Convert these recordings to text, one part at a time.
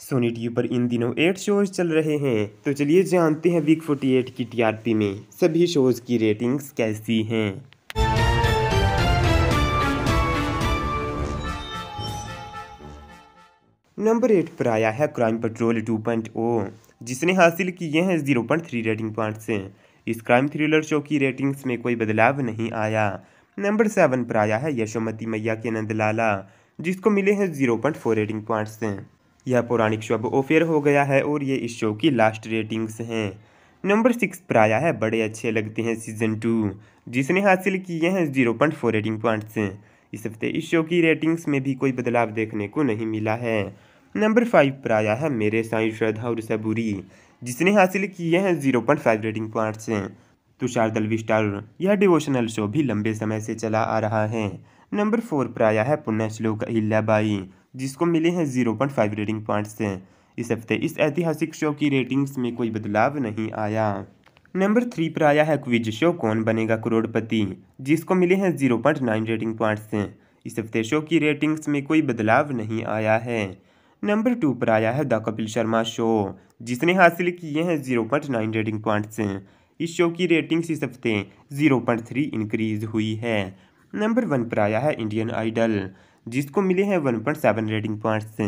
Sony TV पर इन दिनों eight shows चल रहे हैं तो चलिए जानते हैं वीक 48 की टीआरपी में सभी शोज की रेटिंग्स कैसी हैं नंबर एट पर आया है क्राइम पेट्रोल 2.0 जिसने हासिल किए हैं zero point three rating point इस क्राइम थ्रिलर शो की रेटिंग्स में कोई बदलाव नहीं आया नंबर सेवन पर आया है यशोमती मैया के नंदलाला जिसको मिले हैं zero point four rating points यह पौराणिक शो अब ओफेयर हो गया है और ये इस शो की लास्ट रेटिंग्स हैं नंबर सिक्स पर आया है बड़े अच्छे लगते हैं सीजन टू जिसने हासिल किए हैं zero point four rating points इस हफ्ते इस शो की रेटिंग्स में भी कोई बदलाव देखने को नहीं मिला है नंबर फाइव पर आया है मेरे साई श्रद्धा और सबूरी जिसने हासिल किए हैं zero point five rating points Tushar Dalvi विस्टार यह डिवोशनल शो भी लंबे समय से चला आ रहा है नंबर फोर पर आया है पुण्य श्लोक अहिल्याबाई जिसको मिले हैं zero point five rating points से इस हफ्ते इस ऐतिहासिक शो की रेटिंग्स में कोई बदलाव नहीं आया नंबर थ्री पर आया है क्विज शो कौन बनेगा करोड़पति जिसको मिले हैं zero point nine rating points से इस हफ्ते शो की रेटिंग्स में कोई बदलाव नहीं आया है नंबर टू पर आया है द कपिल शर्मा शो जिसने हासिल किए हैं zero point nine rating points इस शो की रेटिंग्स इस हफ्ते जीरो पॉइंट थ्री इंक्रीज हुई है नंबर वन पर आया है इंडियन आइडल जिसको मिले हैं 1.7 रेटिंग पॉइंट्स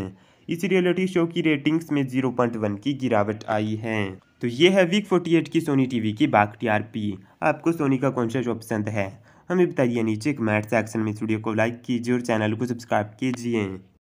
इस रियलिटी शो की रेटिंग्स में 0.1 की गिरावट आई है तो ये है वीक 48 की सोनी टीवी की बाग टीआरपी आपको सोनी का कौन सा शो पसंद है हमें बताइए नीचे कमेंट सेक्शन में स्टूडियो को लाइक कीजिए और चैनल को सब्सक्राइब कीजिए